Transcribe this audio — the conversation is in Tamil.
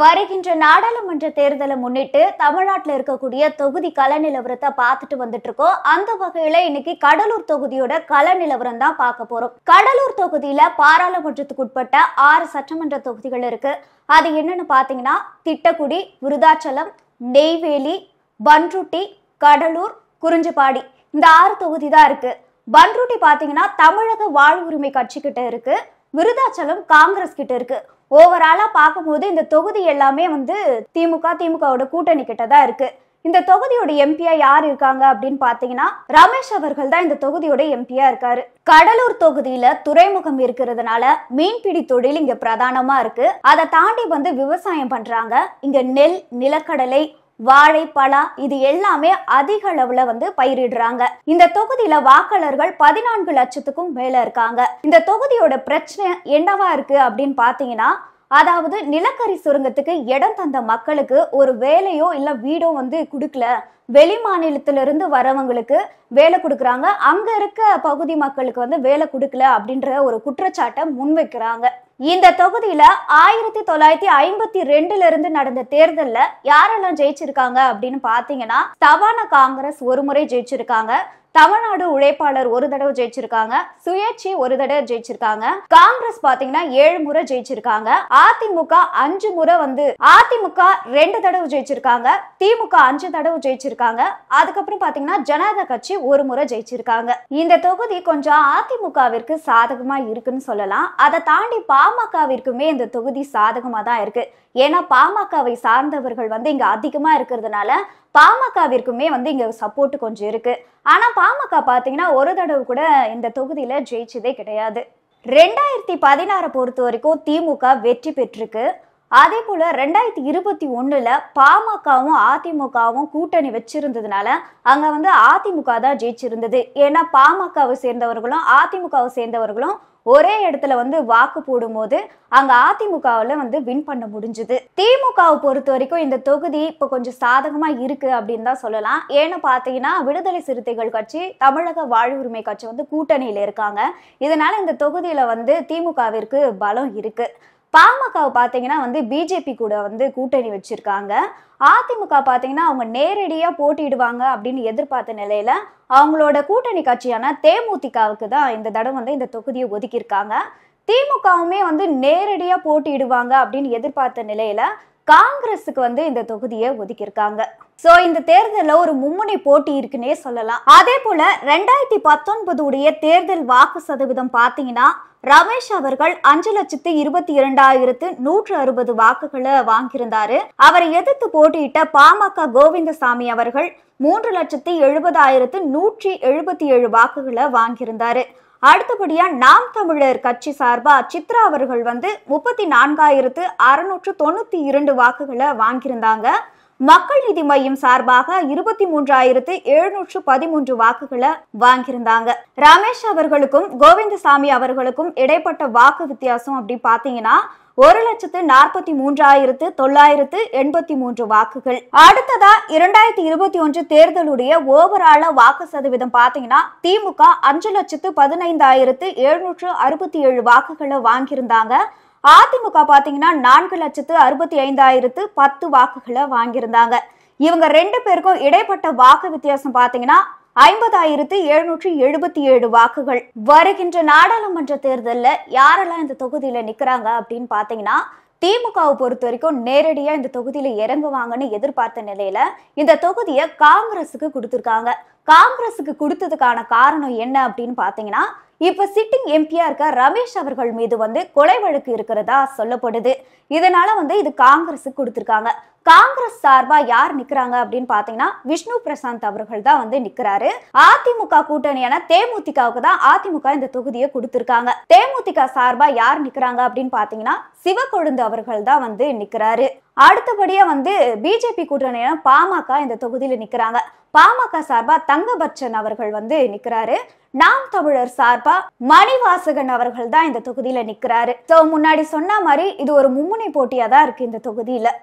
வருகின்ற நாடாளுமன்ற தேர்தலை முன்னிட்டு தமிழ்நாட்டில் இருக்கக்கூடிய தொகுதி கல நிலவரத்தை பார்த்துட்டு வந்துட்டு இருக்கோம் அந்த வகையில இன்னைக்கு கடலூர் தொகுதியோட கல நிலவரம் தான் பார்க்க போறோம் கடலூர் தொகுதியில பாராளுமன்றத்துக்கு உட்பட்ட ஆறு சட்டமன்ற தொகுதிகள் இருக்கு அது என்னன்னு பாத்தீங்கன்னா திட்டக்குடி விருதாச்சலம் நெய்வேலி பன்ருட்டி கடலூர் குறிஞ்சிப்பாடி இந்த ஆறு தொகுதி தான் இருக்கு பன்ருட்டி பாத்தீங்கன்னா தமிழக வாழ்வுரிமை கட்சிக்கிட்ட இருக்கு விருதாச்சலம் காங்கிரஸ் கிட்ட இருக்கு ஓவராலா பார்க்கும்போது இந்த தொகுதி எல்லாமே வந்து திமுக திமுகவோட கூட்டணி கிட்ட தான் இருக்கு இந்த தொகுதியோட எம்பியா யார் இருக்காங்க அப்படின்னு பாத்தீங்கன்னா ரமேஷ் அவர்கள் தான் இந்த தொகுதியோட எம்பியா இருக்காரு கடலூர் தொகுதியில துறைமுகம் இருக்கிறதுனால மீன்பிடி தொழில் இங்க பிரதானமா இருக்கு அதை தாண்டி வந்து விவசாயம் பண்றாங்க இங்க நெல் நிலக்கடலை வாழை பலா இது எல்லாமே அதிக அளவுல வந்து பயிரிடுறாங்க இந்த தொகுதியில வாக்காளர்கள் பதினான்கு லட்சத்துக்கும் மேல இருக்காங்க இந்த தொகுதியோட பிரச்சனை என்னவா இருக்கு அப்படின்னு பாத்தீங்கன்னா அதாவது நிலக்கரி சுரங்கத்துக்கு இடம் தந்த மக்களுக்கு ஒரு வேலையோ இல்ல வீடோ வந்து கொடுக்கல வெளி மாநிலத்திலிருந்து வரவங்களுக்கு வேலை கொடுக்குறாங்க அங்க இருக்க பகுதி மக்களுக்கு வந்து வேலை கொடுக்கல அப்படின்ற ஒரு குற்றச்சாட்டை முன்வைக்கிறாங்க இந்த தொகுதியில ஆயிரத்தி தொள்ளாயிரத்தி ஐம்பத்தி ரெண்டுல இருந்து நடந்த தேர்தல்ல யாரெல்லாம் ஜெயிச்சிருக்காங்க அப்படின்னு பாத்தீங்கன்னா தவான காங்கிரஸ் ஒரு முறை ஜெயிச்சிருக்காங்க தமிழ்நாடு உழைப்பாளர் ஒரு தடவை ஜெயிச்சிருக்காங்க சுயேட்சி ஒரு தடவை ஜெயிச்சிருக்காங்க காங்கிரஸ் பாத்தீங்கன்னா ஏழு முறை ஜெயிச்சிருக்காங்க அதிமுக அஞ்சு முறை வந்து அதிமுக ரெண்டு தடவை ஜெயிச்சிருக்காங்க திமுக அஞ்சு தடவை ஜெயிச்சிருக்காங்க அதுக்கப்புறம் பாத்தீங்கன்னா ஜனதா கட்சி ஒரு முறை ஜெயிச்சிருக்காங்க இந்த தொகுதி கொஞ்சம் அதிமுகவிற்கு சாதகமா இருக்குன்னு சொல்லலாம் அதை தாண்டி பா பாமகவிற்குமே இந்த தொகுதி சாதகமாக தான் இருக்கு ஏன்னா பாமகவை சார்ந்தவர்கள் வந்து இங்கே அதிகமாக இருக்கிறதுனால பாமகவிற்குமே வந்து இங்கே சப்போர்ட் கொஞ்சம் இருக்கு ஆனால் பாமக பாத்தீங்கன்னா ஒரு தடவை கூட இந்த தொகுதியில் ஜெயிச்சதே கிடையாது ரெண்டாயிரத்தி பதினாறை பொறுத்த வரைக்கும் திமுக வெற்றி பெற்றிருக்கு அதே போல் ரெண்டாயிரத்தி இருபத்தி ஒன்றில் பாமகவும் அதிமுகவும் கூட்டணி வச்சிருந்ததுனால அங்கே வந்து அதிமுக தான் ஜெயிச்சிருந்தது ஏன்னா பாமகவை சேர்ந்தவர்களும் அதிமுகவை சேர்ந்தவர்களும் ஒரே இடத்துல வந்து வாக்கு போடும்போது அங்க அதிமுகவில் வந்து வின் பண்ண முடிஞ்சது திமுகவை பொறுத்த வரைக்கும் இந்த தொகுதி இப்போ கொஞ்சம் சாதகமா இருக்கு அப்படின்னு தான் சொல்லலாம் ஏன்னு பார்த்தீங்கன்னா விடுதலை சிறுத்தைகள் கட்சி தமிழக வாழ்வுரிமை கட்சி வந்து கூட்டணியில இருக்காங்க இதனால இந்த தொகுதியில வந்து திமுகவிற்கு பலம் இருக்கு பாமகவை பார்த்தீங்கன்னா வந்து பிஜேபி கூட வந்து கூட்டணி வச்சிருக்காங்க அதிமுக பார்த்தீங்கன்னா அவங்க நேரடியாக போட்டிடுவாங்க அப்படின்னு எதிர்பார்த்த நிலையில அவங்களோட கூட்டணி கட்சியான தேமுதிகவுக்கு தான் இந்த தடவை வந்து இந்த தொகுதியை ஒதுக்கியிருக்காங்க திமுகவுமே வந்து நேரடியாக போட்டியிடுவாங்க அப்படின்னு எதிர்பார்த்த நிலையில காங்கிரஸுக்கு வந்து இந்த தொகுதியை ஒதுக்கியிருக்காங்க சோ இந்த தேர்தலில் ஒரு மும்முனை போட்டி இருக்குன்னே சொல்லலாம் அதே போல ரெண்டாயிரத்தி பத்தொன்பது உடைய தேர்தல் வாக்கு சதவீதம் பாத்தீங்கன்னா ரமேஷ் அவர்கள் அஞ்சு லட்சத்து இருபத்தி இரண்டாயிரத்து நூற்று அறுபது வாக்குகளை வாங்கியிருந்தாரு அவரை எதிர்த்து போட்டியிட்ட பாமக கோவிந்தசாமி அவர்கள் மூன்று லட்சத்து எழுபதாயிரத்து நூற்றி எழுபத்தி ஏழு வாக்குகளை வாங்கியிருந்தாரு அடுத்தபடியா நாம் தமிழர் கட்சி சார்பா சித்ரா அவர்கள் வந்து முப்பத்தி நான்காயிரத்து அறுநூற்று தொண்ணூத்தி இரண்டு வாக்குகளை வாங்கியிருந்தாங்க மக்கள் நீதி மையம் சார்பாக இருபத்தி மூன்றாயிரத்து எழுநூற்று பதிமூன்று வாக்குகளை வாங்கியிருந்தாங்க ரமேஷ் அவர்களுக்கும் கோவிந்தசாமி அவர்களுக்கும் இடைப்பட்ட வாக்கு வித்தியாசம் அப்படி பாத்தீங்கன்னா ஒரு லட்சத்து நாற்பத்தி மூன்றாயிரத்து தொள்ளாயிரத்து எண்பத்தி மூன்று வாக்குகள் அடுத்ததா இரண்டாயிரத்தி இருபத்தி ஒன்று தேர்தலுடைய ஓவரால வாக்கு சதவீதம் பாத்தீங்கன்னா திமுக அஞ்சு லட்சத்து பதினைந்தாயிரத்து எழுநூற்று அறுபத்தி ஏழு வாக்குகளை வாங்கியிருந்தாங்க அதிமுக பாத்தீங்கன்னா நான்கு லட்சத்து அறுபத்தி ஐந்தாயிரத்து பத்து வாக்குகளை வாங்கியிருந்தாங்க இவங்க ரெண்டு பேருக்கும் இடைப்பட்ட வாக்கு வித்தியாசம் பாத்தீங்கன்னா ஐம்பதாயிரத்து எழுநூற்றி எழுபத்தி ஏழு வாக்குகள் வருகின்ற நாடாளுமன்ற தேர்தலில் யாரெல்லாம் இந்த தொகுதியில் நிற்கிறாங்க அப்படின்னு பார்த்தீங்கன்னா திமுகவை பொறுத்த வரைக்கும் நேரடியா இந்த தொகுதியில இறங்குவாங்கன்னு எதிர்பார்த்த நிலையில இந்த தொகுதியை காங்கிரஸுக்கு கொடுத்துருக்காங்க காங்கிரஸுக்கு கொடுத்ததுக்கான காரணம் என்ன அப்படின்னு பாத்தீங்கன்னா இப்ப சிட்டிங் எம்பியா இருக்க ரமேஷ் அவர்கள் மீது வந்து கொலை வழக்கு இருக்கிறதா சொல்லப்படுது இதனால வந்து இது காங்கிரஸுக்கு கொடுத்துருக்காங்க காங்கிரஸ் சார்பா யார் நிக்கிறாங்க அப்படின்னு பாத்தீங்கன்னா விஷ்ணு பிரசாந்த் அவர்கள் தான் வந்து நிக்கிறாரு அதிமுக கூட்டணியான தேமுதிகவுக்கு தான் அதிமுக இந்த தொகுதியை கொடுத்திருக்காங்க தேமுதிக சார்பா யார் நிக்கிறாங்க அப்படின்னு பாத்தீங்கன்னா சிவக்கொழுந்து அவர்கள் தான் வந்து நிக்கிறாரு அடுத்தபடியா வந்து பிஜேபி கூட்டணியான பாமக இந்த தொகுதியில நிக்கிறாங்க பாமக சார்பா தங்கபட்சன் அவர்கள் வந்து நிக்கிறாரு நாம் தமிழர் சார்பா மணிவாசகன் அவர்கள் தான் இந்த தொகுதியில நிக்கிறாரு முன்னாடி சொன்ன மாதிரி இது ஒரு மும்முனை போட்டியா தான் இருக்கு இந்த தொகுதியில